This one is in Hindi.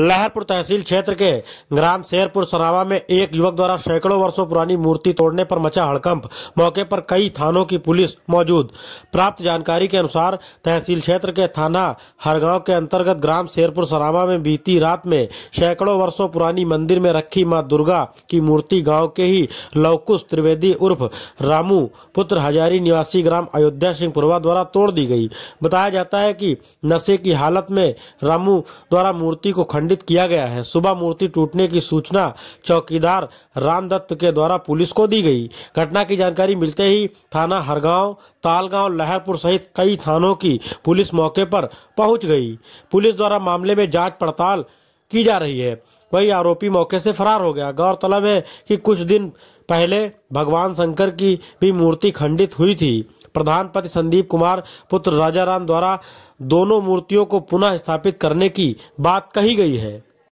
लहरपुर तहसील क्षेत्र के ग्राम शेरपुर सरावा में एक युवक द्वारा सैकड़ों वर्षों पुरानी मूर्ति तोड़ने पर मचा हड़कंप मौके पर कई थानों की पुलिस मौजूद प्राप्त जानकारी के अनुसार तहसील क्षेत्र के थाना हरगांव के अंतर्गत ग्राम शेरपुर सरावा में बीती रात में सैकड़ों वर्षों पुरानी मंदिर में रखी माँ दुर्गा की मूर्ति गाँव के ही लवकुश त्रिवेदी उर्फ रामू पुत्र हजारी निवासी ग्राम अयोध्या सिंह पुरवा द्वारा तोड़ दी गयी बताया जाता है की नशे की हालत में रामू द्वारा मूर्ति को खंड खंडित किया गया है सुबह मूर्ति टूटने की सूचना चौकीदार रामदत्त के द्वारा पुलिस को दी गई घटना की जानकारी मिलते ही थाना हरगांव तालगांव लहरपुर सहित कई थानों की पुलिस मौके पर पहुंच गई पुलिस द्वारा मामले में जांच पड़ताल की जा रही है वही आरोपी मौके से फरार हो गया गौरतलब है की कुछ दिन पहले भगवान शंकर की भी मूर्ति खंडित हुई थी प्रधानपति संदीप कुमार पुत्र राजाराम द्वारा दोनों मूर्तियों को पुनः स्थापित करने की बात कही गई है